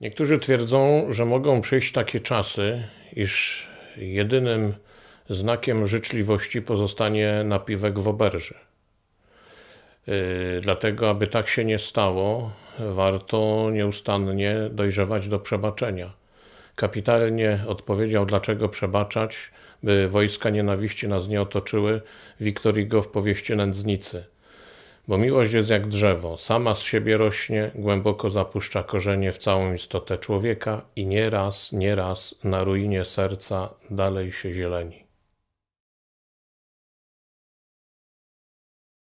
Niektórzy twierdzą, że mogą przyjść takie czasy, iż jedynym znakiem życzliwości pozostanie napiwek w oberży. Y, dlatego, aby tak się nie stało, warto nieustannie dojrzewać do przebaczenia. Kapitalnie odpowiedział, dlaczego przebaczać, by wojska nienawiści nas nie otoczyły, Wiktor Hugo w powieści Nędznicy – bo miłość jest jak drzewo, sama z siebie rośnie, głęboko zapuszcza korzenie w całą istotę człowieka i nieraz, nieraz na ruinie serca dalej się zieleni.